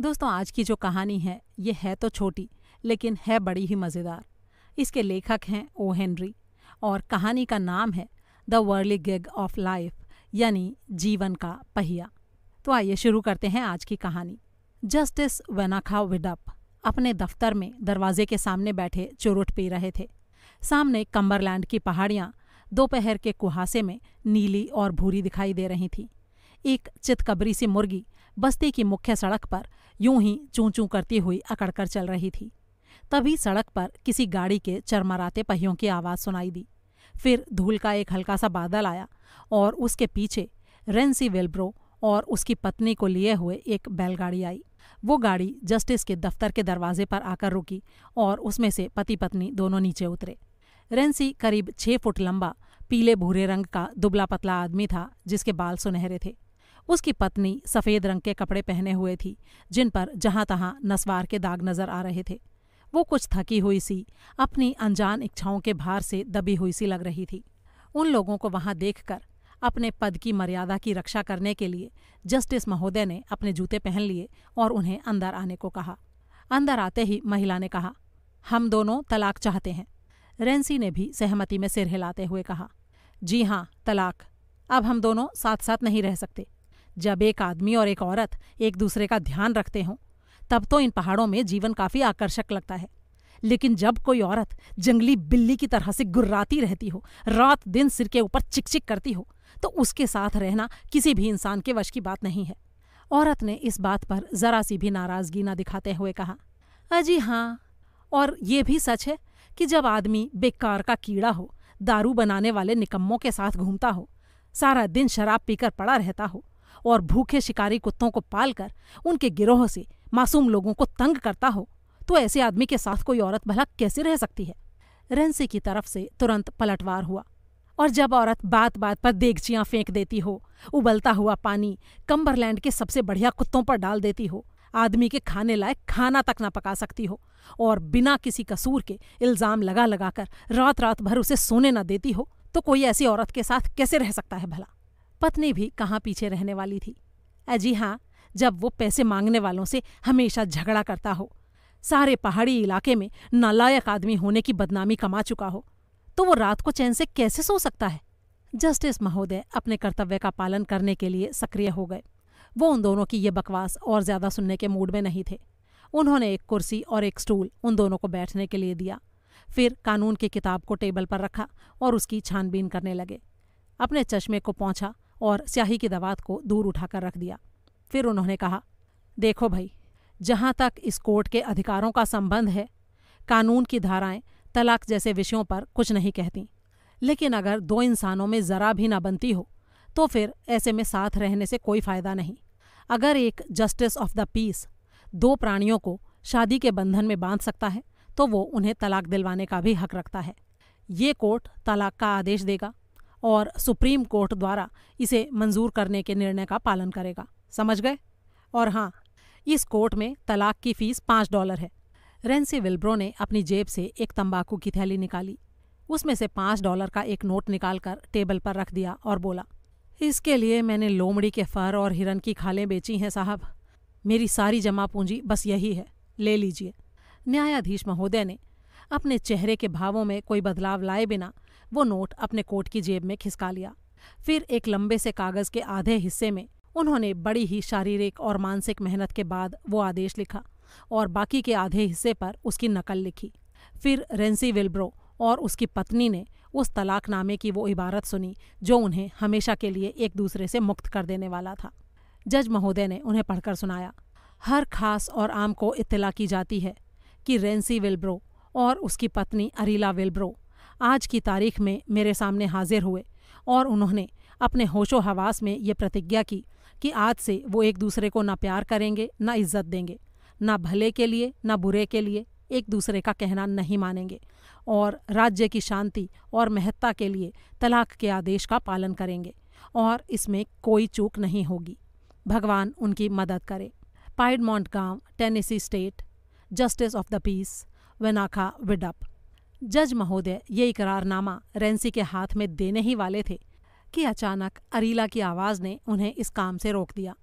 दोस्तों आज की जो कहानी है ये है तो छोटी लेकिन है बड़ी ही मज़ेदार इसके लेखक हैं ओ हेनरी और कहानी का नाम है द वर्ली गिग ऑफ लाइफ यानी जीवन का पहिया तो आइए शुरू करते हैं आज की कहानी जस्टिस वेनाखा विडप अपने दफ्तर में दरवाजे के सामने बैठे चुरुट पी रहे थे सामने कम्बरलैंड की पहाड़ियाँ दोपहर के कुहासे में नीली और भूरी दिखाई दे रही थीं एक चितकबरी सी मुर्गी बस्ती की मुख्य सड़क पर यूं ही चूं चूं करती हुई अकड़कर चल रही थी तभी सड़क पर किसी गाड़ी के चरमराते पहियों की आवाज़ सुनाई दी फिर धूल का एक हल्का सा बादल आया और उसके पीछे रेंसी वेल्ब्रो और उसकी पत्नी को लिए हुए एक बैलगाड़ी आई वो गाड़ी जस्टिस के दफ्तर के दरवाजे पर आकर रुकी और उसमें से पति पत्नी दोनों नीचे उतरे रेंसी करीब छह फुट लंबा पीले भूरे रंग का दुबला पतला आदमी था जिसके बाल सुनहरे थे उसकी पत्नी सफ़ेद रंग के कपड़े पहने हुए थी जिन पर जहाँ तहाँ नसवार के दाग नजर आ रहे थे वो कुछ थकी हुई सी अपनी अनजान इच्छाओं के भार से दबी हुई सी लग रही थी उन लोगों को वहां देखकर अपने पद की मर्यादा की रक्षा करने के लिए जस्टिस महोदय ने अपने जूते पहन लिए और उन्हें अंदर आने को कहा अंदर आते ही महिला ने कहा हम दोनों तलाक चाहते हैं रेंसी ने भी सहमति में सिर हिलाते हुए कहा जी हाँ तलाक अब हम दोनों साथ साथ नहीं रह सकते जब एक आदमी और एक औरत एक दूसरे का ध्यान रखते हों तब तो इन पहाड़ों में जीवन काफी आकर्षक लगता है लेकिन जब कोई औरत जंगली बिल्ली की तरह से गुर्राती रहती हो रात दिन सिर के ऊपर चिकचिक करती हो तो उसके साथ रहना किसी भी इंसान के वश की बात नहीं है औरत ने इस बात पर जरा सी भी नाराजगी ना दिखाते हुए कहा अजी हाँ और ये भी सच है कि जब आदमी बेकार का कीड़ा हो दारू बनाने वाले निकम्मों के साथ घूमता हो सारा दिन शराब पीकर पड़ा रहता हो और भूखे शिकारी कुत्तों को पालकर उनके गिरोह से मासूम लोगों को तंग करता हो तो ऐसे आदमी के साथ कोई औरत भला कैसे रह सकती है रेंसी की तरफ से तुरंत पलटवार हुआ और जब औरत बात बात पर देगचियाँ फेंक देती हो उबलता हुआ पानी कम्बरलैंड के सबसे बढ़िया कुत्तों पर डाल देती हो आदमी के खाने लायक खाना तक ना पका सकती हो और बिना किसी कसूर के इल्ज़ाम लगा लगाकर रात रात भर उसे सोने न देती हो तो कोई ऐसी औरत के साथ कैसे रह सकता है भला पत्नी भी कहाँ पीछे रहने वाली थी अजी हाँ जब वो पैसे मांगने वालों से हमेशा झगड़ा करता हो सारे पहाड़ी इलाके में नालायक आदमी होने की बदनामी कमा चुका हो तो वो रात को चैन से कैसे सो सकता है जस्टिस महोदय अपने कर्तव्य का पालन करने के लिए सक्रिय हो गए वो उन दोनों की ये बकवास और ज्यादा सुनने के मूड में नहीं थे उन्होंने एक कुर्सी और एक स्टूल उन दोनों को बैठने के लिए दिया फिर कानून की किताब को टेबल पर रखा और उसकी छानबीन करने लगे अपने चश्मे को पहुंचा और स्याही की दवात को दूर उठाकर रख दिया फिर उन्होंने कहा देखो भाई जहाँ तक इस कोर्ट के अधिकारों का संबंध है कानून की धाराएं तलाक जैसे विषयों पर कुछ नहीं कहती लेकिन अगर दो इंसानों में ज़रा भी ना बनती हो तो फिर ऐसे में साथ रहने से कोई फ़ायदा नहीं अगर एक जस्टिस ऑफ द पीस दो प्राणियों को शादी के बंधन में बांध सकता है तो वो उन्हें तलाक दिलवाने का भी हक रखता है ये कोर्ट तलाक का आदेश देगा और सुप्रीम कोर्ट द्वारा इसे मंजूर करने के निर्णय का पालन करेगा समझ गए और हाँ इस कोर्ट में तलाक की फीस पाँच डॉलर है रेंसी विल्ब्रो ने अपनी जेब से एक तंबाकू की थैली निकाली उसमें से पाँच डॉलर का एक नोट निकालकर टेबल पर रख दिया और बोला इसके लिए मैंने लोमड़ी के फर और हिरन की खालें बेची हैं साहब मेरी सारी जमा पूंजी बस यही है ले लीजिए न्यायाधीश महोदय ने अपने चेहरे के भावों में कोई बदलाव लाए बिना वो नोट अपने कोट की जेब में खिसका लिया फिर एक लंबे से कागज के आधे हिस्से में उन्होंने बड़ी ही शारीरिक और मानसिक मेहनत के बाद वो आदेश लिखा और बाकी के आधे हिस्से पर उसकी नकल लिखी फिर रेंसी विल्ब्रो और उसकी पत्नी ने उस तलाकनामे की वो इबारत सुनी जो उन्हें हमेशा के लिए एक दूसरे से मुक्त कर देने वाला था जज महोदय ने उन्हें पढ़कर सुनाया हर खास और आम को इत्तला की जाती है कि रेंसी विल्ब्रो और उसकी पत्नी अरीला वेल्ब्रो आज की तारीख में मेरे सामने हाजिर हुए और उन्होंने अपने होशो हवास में ये प्रतिज्ञा की कि आज से वो एक दूसरे को ना प्यार करेंगे ना इज्जत देंगे ना भले के लिए ना बुरे के लिए एक दूसरे का कहना नहीं मानेंगे और राज्य की शांति और महत्ता के लिए तलाक के आदेश का पालन करेंगे और इसमें कोई चूक नहीं होगी भगवान उनकी मदद करे पाइडमॉन्ट गांव Tennessee state justice of the peace वेनाखा विडप जज महोदय ये इकरारनामा रेंसी के हाथ में देने ही वाले थे कि अचानक अरीला की आवाज ने उन्हें इस काम से रोक दिया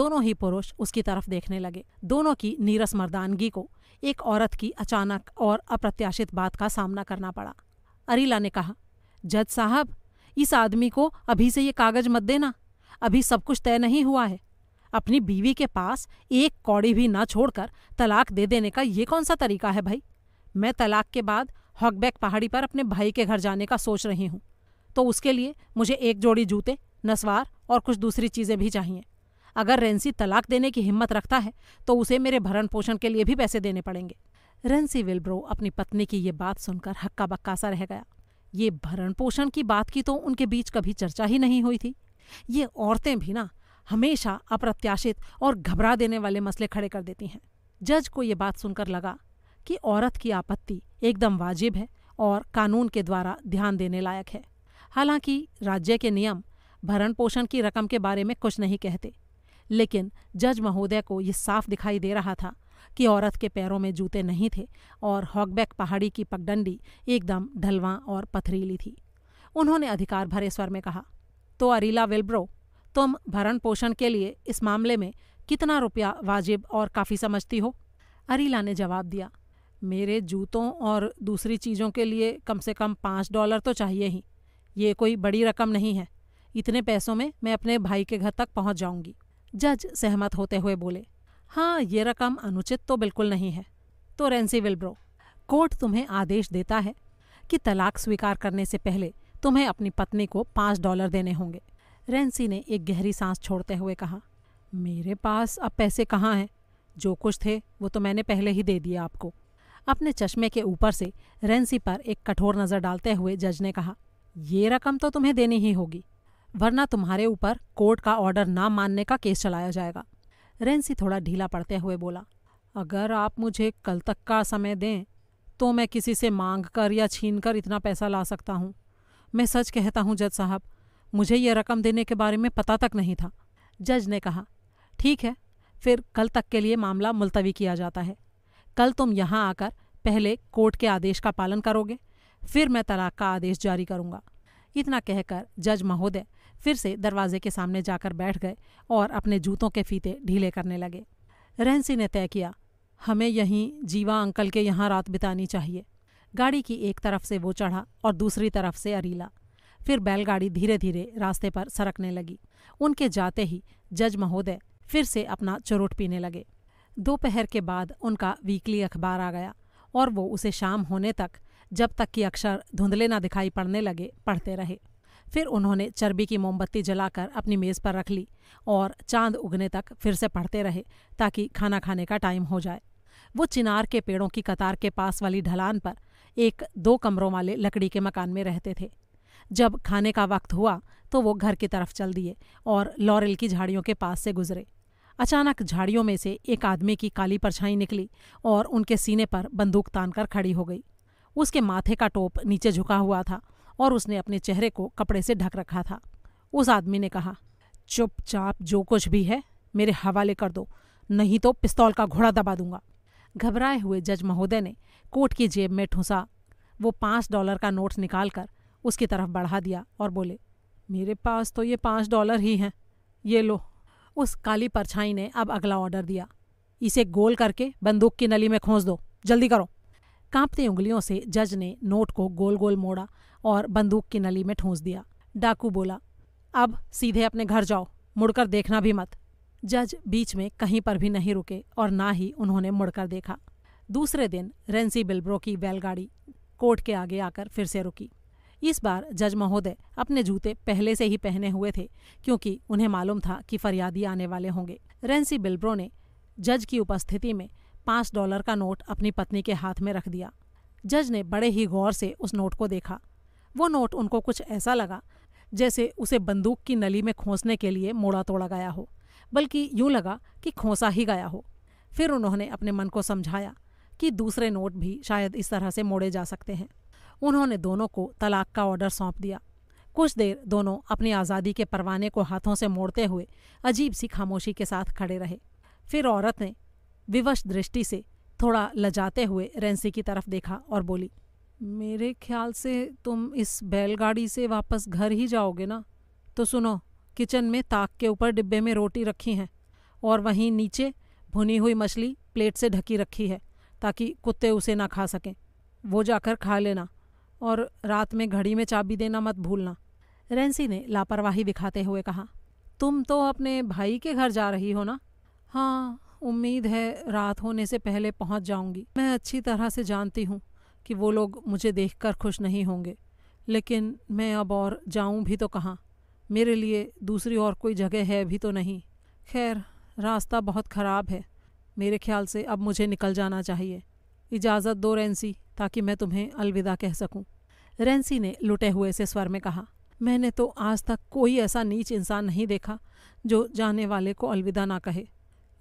दोनों ही पुरुष उसकी तरफ देखने लगे दोनों की नीरस मर्दानगी को एक औरत की अचानक और अप्रत्याशित बात का सामना करना पड़ा अरीला ने कहा जज साहब इस आदमी को अभी से ये कागज मत देना अभी सब कुछ तय नहीं हुआ है अपनी बीवी के पास एक कौड़ी भी ना छोड़कर तलाक दे देने का ये कौन सा तरीका है भाई मैं तलाक के बाद हॉकबैक पहाड़ी पर अपने भाई के घर जाने का सोच रही हूँ तो उसके लिए मुझे एक जोड़ी जूते नसवार और कुछ दूसरी चीज़ें भी चाहिए अगर रेंसी तलाक देने की हिम्मत रखता है तो उसे मेरे भरण पोषण के लिए भी पैसे देने पड़ेंगे रेंसी विल्ब्रो अपनी पत्नी की ये बात सुनकर हक्का बक्का सा रह गया ये भरण पोषण की बात की तो उनके बीच कभी चर्चा ही नहीं हुई थी ये औरतें भी ना हमेशा अप्रत्याशित और घबरा देने वाले मसले खड़े कर देती हैं जज को ये बात सुनकर लगा कि औरत की आपत्ति एकदम वाजिब है और कानून के द्वारा ध्यान देने लायक है हालांकि राज्य के नियम भरण पोषण की रकम के बारे में कुछ नहीं कहते लेकिन जज महोदय को यह साफ दिखाई दे रहा था कि औरत के पैरों में जूते नहीं थे और हॉकबैक पहाड़ी की पगडंडी एकदम ढलवा और पथरीली थी उन्होंने अधिकार भरे स्वर में कहा तो अरीला विल्ब्रो तुम भरण पोषण के लिए इस मामले में कितना रुपया वाजिब और काफ़ी समझती हो अरीला ने जवाब दिया मेरे जूतों और दूसरी चीज़ों के लिए कम से कम पाँच डॉलर तो चाहिए ही ये कोई बड़ी रकम नहीं है इतने पैसों में मैं अपने भाई के घर तक पहुंच जाऊंगी जज सहमत होते हुए बोले हाँ ये रकम अनुचित तो बिल्कुल नहीं है तो रेंसी विलब्रो कोर्ट तुम्हें आदेश देता है कि तलाक स्वीकार करने से पहले तुम्हें अपनी पत्नी को पाँच डॉलर देने होंगे रेंसी ने एक गहरी सांस छोड़ते हुए कहा मेरे पास अब पैसे कहाँ हैं जो कुछ थे वो तो मैंने पहले ही दे दिया आपको अपने चश्मे के ऊपर से रेंसी पर एक कठोर नज़र डालते हुए जज ने कहा ये रकम तो तुम्हें देनी ही होगी वरना तुम्हारे ऊपर कोर्ट का ऑर्डर ना मानने का केस चलाया जाएगा रेंसी थोड़ा ढीला पड़ते हुए बोला अगर आप मुझे कल तक का समय दें तो मैं किसी से मांग कर या छीन कर इतना पैसा ला सकता हूँ मैं सच कहता हूँ जज साहब मुझे यह रकम देने के बारे में पता तक नहीं था जज ने कहा ठीक है फिर कल तक के लिए मामला मुलतवी किया जाता है कल तुम यहाँ आकर पहले कोर्ट के आदेश का पालन करोगे फिर मैं तलाक का आदेश जारी करूँगा इतना कहकर जज महोदय फिर से दरवाजे के सामने जाकर बैठ गए और अपने जूतों के फीते ढीले करने लगे रहनसी ने तय किया हमें यहीं जीवा अंकल के यहाँ रात बितानी चाहिए गाड़ी की एक तरफ से वो चढ़ा और दूसरी तरफ से अरीला फिर बैलगाड़ी धीरे धीरे रास्ते पर सरकने लगी उनके जाते ही जज महोदय फिर से अपना चुरुट पीने लगे दोपहर के बाद उनका वीकली अखबार आ गया और वो उसे शाम होने तक जब तक कि अक्षर धुंधले ना दिखाई पड़ने लगे पढ़ते रहे फिर उन्होंने चर्बी की मोमबत्ती जलाकर अपनी मेज़ पर रख ली और चांद उगने तक फिर से पढ़ते रहे ताकि खाना खाने का टाइम हो जाए वो चिनार के पेड़ों की कतार के पास वाली ढलान पर एक दो कमरों वाले लकड़ी के मकान में रहते थे जब खाने का वक्त हुआ तो वो घर की तरफ चल दिए और लॉरेल की झाड़ियों के पास से गुजरे अचानक झाड़ियों में से एक आदमी की काली परछाई निकली और उनके सीने पर बंदूक तान कर खड़ी हो गई उसके माथे का टोप नीचे झुका हुआ था और उसने अपने चेहरे को कपड़े से ढक रखा था उस आदमी ने कहा चुपचाप जो कुछ भी है मेरे हवाले कर दो नहीं तो पिस्तौल का घोड़ा दबा दूंगा घबराए हुए जज महोदय ने कोट की जेब में ठूंसा वो पाँच डॉलर का नोट निकालकर उसकी तरफ बढ़ा दिया और बोले मेरे पास तो ये पाँच डॉलर ही हैं ये लो उस काली परछाई ने अब अगला ऑर्डर दिया इसे गोल करके बंदूक की नली में खोस दो जल्दी करो कांपती उंगलियों से जज ने नोट को गोल गोल मोड़ा और बंदूक की नली में ठूंस दिया डाकू बोला अब सीधे अपने घर जाओ मुड़कर देखना भी मत जज बीच में कहीं पर भी नहीं रुके और ना ही उन्होंने मुड़कर देखा दूसरे दिन रेंसी बिल्ब्रो की बैलगाड़ी कोर्ट के आगे आकर फिर से रुकी इस बार जज महोदय अपने जूते पहले से ही पहने हुए थे क्योंकि उन्हें मालूम था कि फरियादी आने वाले होंगे रेंसी बिल्ब्रो ने जज की उपस्थिति में पाँच डॉलर का नोट अपनी पत्नी के हाथ में रख दिया जज ने बड़े ही गौर से उस नोट को देखा वो नोट उनको कुछ ऐसा लगा जैसे उसे बंदूक की नली में खोसने के लिए मोड़ा तोड़ा गया हो बल्कि यूं लगा कि खोसा ही गया हो फिर उन्होंने अपने मन को समझाया कि दूसरे नोट भी शायद इस तरह से मोड़े जा सकते हैं उन्होंने दोनों को तलाक का ऑर्डर सौंप दिया कुछ देर दोनों अपनी आज़ादी के परवाने को हाथों से मोड़ते हुए अजीब सी खामोशी के साथ खड़े रहे फिर औरत ने विवश दृष्टि से थोड़ा लजाते हुए रेंसी की तरफ देखा और बोली मेरे ख्याल से तुम इस बैलगाड़ी से वापस घर ही जाओगे ना तो सुनो किचन में ताक के ऊपर डिब्बे में रोटी रखी हैं और वहीं नीचे भुनी हुई मछली प्लेट से ढकी रखी है ताकि कुत्ते उसे ना खा सकें वो जाकर खा लेना और रात में घड़ी में चाबी देना मत भूलना रेंसी ने लापरवाही दिखाते हुए कहा तुम तो अपने भाई के घर जा रही हो ना हाँ उम्मीद है रात होने से पहले पहुंच जाऊंगी मैं अच्छी तरह से जानती हूँ कि वो लोग मुझे देखकर खुश नहीं होंगे लेकिन मैं अब और जाऊं भी तो कहाँ मेरे लिए दूसरी और कोई जगह है भी तो नहीं खैर रास्ता बहुत ख़राब है मेरे ख्याल से अब मुझे निकल जाना चाहिए इजाज़त दो रेंसी ताकि मैं तुम्हें अलविदा कह सकूं। रेंसी ने लुटे हुए से स्वर में कहा मैंने तो आज तक कोई ऐसा नीच इंसान नहीं देखा जो जाने वाले को अलविदा ना कहे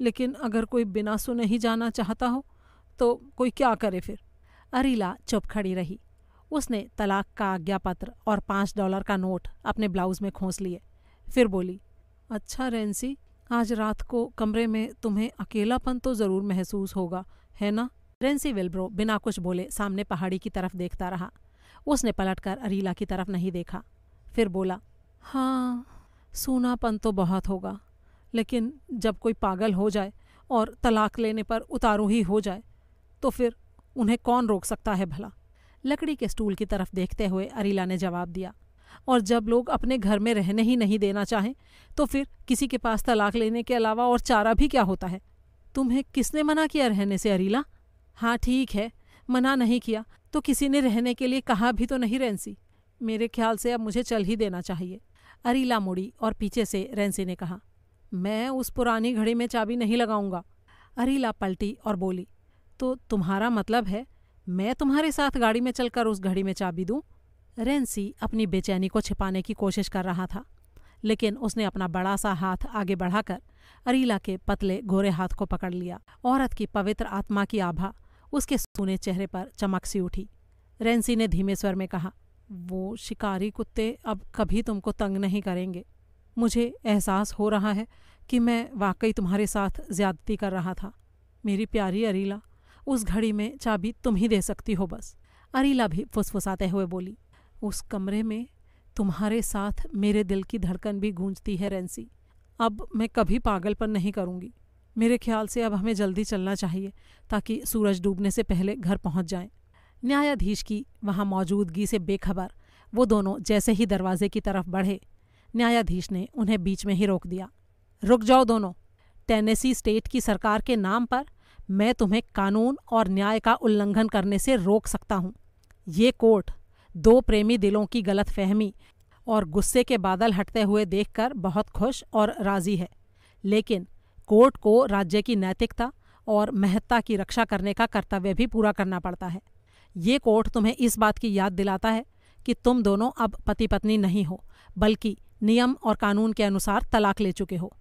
लेकिन अगर कोई बिना सुने ही जाना चाहता हो तो कोई क्या करे फिर अरीला चुप खड़ी रही उसने तलाक का आज्ञा पत्र और पाँच डॉलर का नोट अपने ब्लाउज में खोस लिए फिर बोली अच्छा रेंसी आज रात को कमरे में तुम्हें अकेलापन तो ज़रूर महसूस होगा है ना रेंसी विल्ब्रो बिना कुछ बोले सामने पहाड़ी की तरफ देखता रहा उसने पलटकर अरीला की तरफ नहीं देखा फिर बोला हाँ सूनापन तो बहुत होगा लेकिन जब कोई पागल हो जाए और तलाक लेने पर उतारू ही हो जाए तो फिर उन्हें कौन रोक सकता है भला लकड़ी के स्टूल की तरफ देखते हुए अरीला ने जवाब दिया और जब लोग अपने घर में रहने ही नहीं देना चाहें तो फिर किसी के पास तलाक लेने के अलावा और चारा भी क्या होता है तुम्हें किसने मना किया रहने से अरीला हाँ ठीक है मना नहीं किया तो किसी ने रहने के लिए कहा भी तो नहीं रेंसी मेरे ख्याल से अब मुझे चल ही देना चाहिए अरीला मुड़ी और पीछे से रेंसी ने कहा मैं उस पुरानी घड़ी में चाबी नहीं लगाऊंगा अरीला पलटी और बोली तो तुम्हारा मतलब है मैं तुम्हारे साथ गाड़ी में चलकर उस घड़ी में चाबी दूं? रेंसी अपनी बेचैनी को छिपाने की कोशिश कर रहा था लेकिन उसने अपना बड़ा सा हाथ आगे बढ़ाकर अरीला के पतले गोरे हाथ को पकड़ लिया औरत की पवित्र आत्मा की आभा उसके सूने चेहरे पर चमक सी उठी रेंसी ने धीमे स्वर में कहा वो शिकारी कुत्ते अब कभी तुमको तंग नहीं करेंगे मुझे एहसास हो रहा है कि मैं वाकई तुम्हारे साथ ज्यादती कर रहा था मेरी प्यारी अरीला उस घड़ी में चाबी तुम ही दे सकती हो बस अरीला भी फुसफुसाते हुए बोली उस कमरे में तुम्हारे साथ मेरे दिल की धड़कन भी गूंजती है रेंसी अब मैं कभी पागलपन नहीं करूंगी मेरे ख्याल से अब हमें जल्दी चलना चाहिए ताकि सूरज डूबने से पहले घर पहुंच जाएं। न्यायाधीश की वहां मौजूदगी से बेखबर वो दोनों जैसे ही दरवाजे की तरफ बढ़े न्यायाधीश ने उन्हें बीच में ही रोक दिया रुक जाओ दोनों टेनेसी स्टेट की सरकार के नाम पर मैं तुम्हें कानून और न्याय का उल्लंघन करने से रोक सकता हूँ ये कोर्ट दो प्रेमी दिलों की गलत फहमी और गुस्से के बादल हटते हुए देखकर बहुत खुश और राजी है लेकिन कोर्ट को राज्य की नैतिकता और महत्ता की रक्षा करने का कर्तव्य भी पूरा करना पड़ता है ये कोर्ट तुम्हें इस बात की याद दिलाता है कि तुम दोनों अब पति पत्नी नहीं हो बल्कि नियम और कानून के अनुसार तलाक ले चुके हो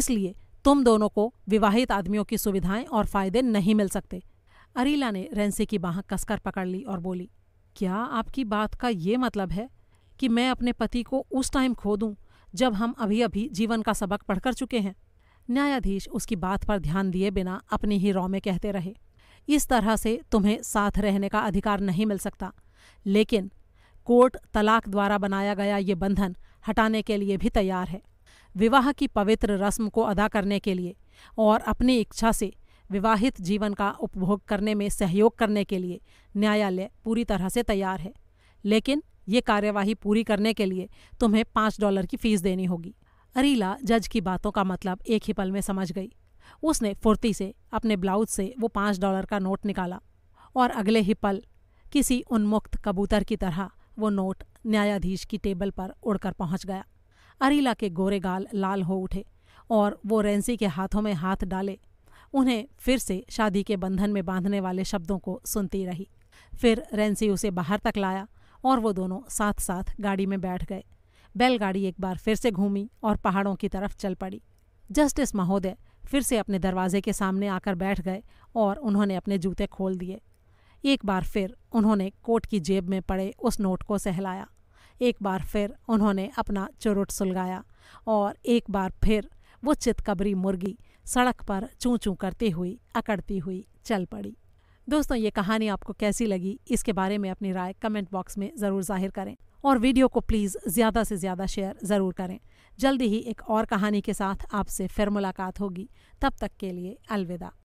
इसलिए तुम दोनों को विवाहित आदमियों की सुविधाएं और फायदे नहीं मिल सकते अरीला ने रेंसी की बाह कसकर पकड़ ली और बोली क्या आपकी बात का ये मतलब है कि मैं अपने पति को उस टाइम खो दूं जब हम अभी अभी जीवन का सबक पढ़ कर चुके हैं न्यायाधीश उसकी बात पर ध्यान दिए बिना अपनी ही रॉ में कहते रहे इस तरह से तुम्हें साथ रहने का अधिकार नहीं मिल सकता लेकिन कोर्ट तलाक द्वारा बनाया गया ये बंधन हटाने के लिए भी तैयार है विवाह की पवित्र रस्म को अदा करने के लिए और अपनी इच्छा से विवाहित जीवन का उपभोग करने में सहयोग करने के लिए न्यायालय पूरी तरह से तैयार है लेकिन ये कार्यवाही पूरी करने के लिए तुम्हें पाँच डॉलर की फीस देनी होगी अरीला जज की बातों का मतलब एक ही पल में समझ गई उसने फुर्ती से अपने ब्लाउज से वो पाँच डॉलर का नोट निकाला और अगले ही पल किसी उन्मुक्त कबूतर की तरह वो नोट न्यायाधीश की टेबल पर उड़कर पहुंच गया अरीला के गोरे गाल लाल हो उठे और वो रेंसी के हाथों में हाथ डाले उन्हें फिर से शादी के बंधन में बांधने वाले शब्दों को सुनती रही फिर रेंसी उसे बाहर तक लाया और वो दोनों साथ साथ गाड़ी में बैठ गए बैलगाड़ी एक बार फिर से घूमी और पहाड़ों की तरफ चल पड़ी जस्टिस महोदय फिर से अपने दरवाजे के सामने आकर बैठ गए और उन्होंने अपने जूते खोल दिए एक बार फिर उन्होंने कोट की जेब में पड़े उस नोट को सहलाया एक बार फिर उन्होंने अपना चुरुट सुलगाया और एक बार फिर वो चितकबरी मुर्गी सड़क पर चू चू करती हुई अकड़ती हुई चल पड़ी दोस्तों ये कहानी आपको कैसी लगी इसके बारे में अपनी राय कमेंट बॉक्स में ज़रूर जाहिर करें और वीडियो को प्लीज़ ज़्यादा से ज़्यादा शेयर ज़रूर करें जल्दी ही एक और कहानी के साथ आपसे फिर मुलाकात होगी तब तक के लिए अलविदा